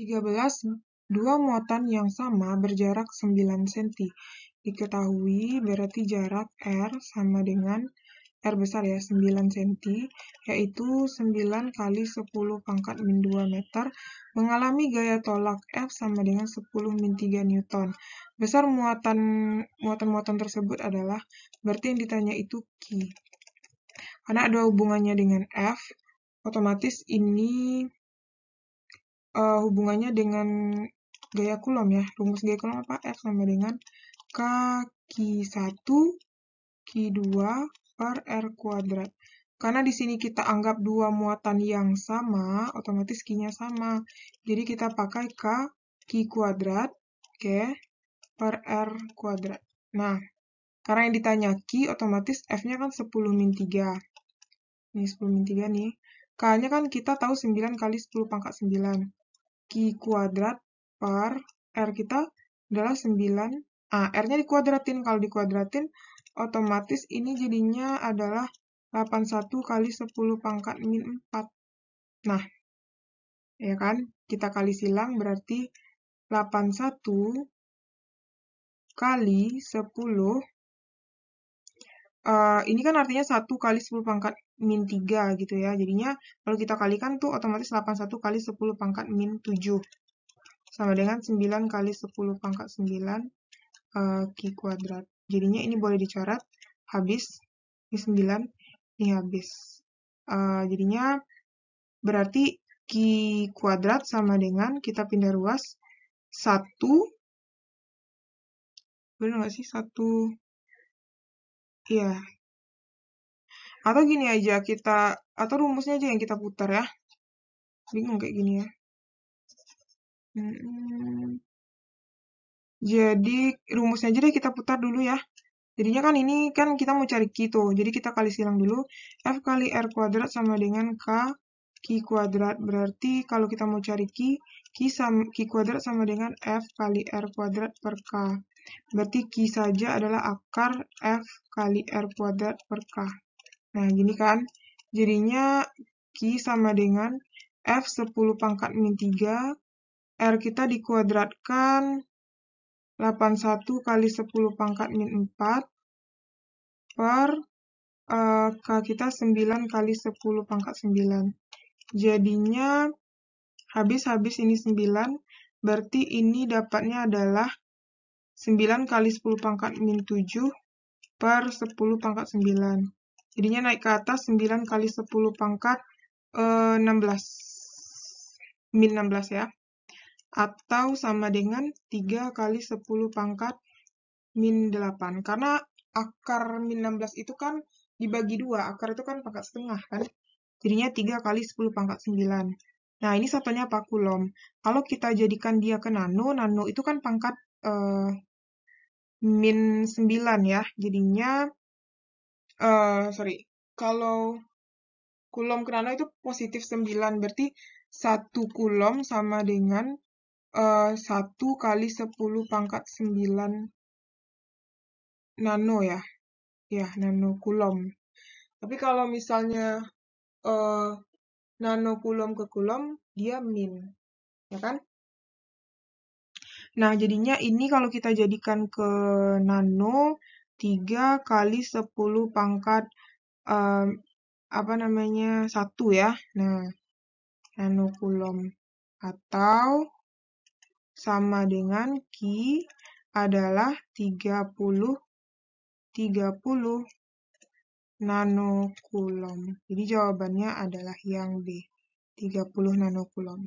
13. Dua muatan yang sama berjarak 9 cm. Diketahui berarti jarak R sama dengan R besar ya, 9 cm, yaitu 9 kali 10 pangkat min 2 meter, mengalami gaya tolak F sama dengan 10 min 3 Newton. Besar muatan muatan-muatan tersebut adalah, berarti yang ditanya itu Q. Karena ada hubungannya dengan F, otomatis ini uh, hubungannya dengan gaya kulom ya. Rumus gaya Coulomb apa? F sama dengan K Q1 Q2 per R kuadrat. Karena di sini kita anggap dua muatan yang sama, otomatis Q-nya sama. Jadi kita pakai K Q kuadrat, ke okay, per R kuadrat. Nah, karena yang ditanya Q, otomatis F-nya kan 10 min 3. Ini 10 min 3 nih. K-nya kan kita tahu 9 kali 10 pangkat 9. Q kuadrat per R kita adalah 9. Ah, R-nya dikuadratin. Kalau dikuadratin, otomatis ini jadinya adalah 81 kali 10 pangkat min 4. Nah, ya kan? Kita kali silang berarti 81 kali 10 uh, ini kan artinya 1 kali 10 pangkat min 3 gitu ya. Jadinya kalau kita kalikan tuh otomatis 81 kali 10 pangkat min 7. Sama dengan 9 kali 10 pangkat 9 uh, eh, Ki kuadrat. Jadinya ini boleh dicoret habis. Ini 9, ini habis. Uh, jadinya berarti Ki kuadrat sama dengan kita pindah ruas 1 benar nggak sih? 1 Iya. Atau gini aja kita atau rumusnya aja yang kita putar ya. Bingung kayak gini ya. Hmm. Jadi rumusnya aja deh kita putar dulu ya. Jadinya kan ini kan kita mau cari Q itu. Jadi kita kali silang dulu. F kali R kuadrat sama dengan K Q kuadrat. Berarti kalau kita mau cari Q, Q, sama, Q kuadrat sama dengan F kali R kuadrat per K. Berarti Q saja adalah akar F kali R kuadrat per K. Nah, gini kan. Jadinya Q sama dengan F 10 pangkat min 3. R kita dikuadratkan 81 kali 10 pangkat min 4 per uh, K kita 9 kali 10 pangkat 9. Jadinya habis-habis ini 9, berarti ini dapatnya adalah 9 kali 10 pangkat min 7 per 10 pangkat 9. Jadinya naik ke atas 9 kali 10 pangkat eh, 16. Min 16 ya. Atau sama dengan 3 kali 10 pangkat min 8. Karena akar min 16 itu kan dibagi 2, akar itu kan pangkat setengah kan. Jadinya 3 kali 10 pangkat 9. Nah, ini satunya Kulom. Kalau kita jadikan dia ke nano, nano itu kan pangkat uh, min 9 ya. Jadinya, uh, sorry, kalau kulom ke nano itu positif 9. Berarti 1 kulom sama dengan uh, eh, 1 kali 10 pangkat 9 nano ya. Ya, nano kulom. Tapi kalau misalnya uh, nanokulom ke kulom, dia min. Ya kan? Nah, jadinya ini kalau kita jadikan ke nano, 3 kali 10 pangkat um, apa namanya, 1 ya. Nah, nanokulom atau sama dengan Ki adalah 30 30 nanokulom. Jadi jawabannya adalah yang B, 30 nanokulom.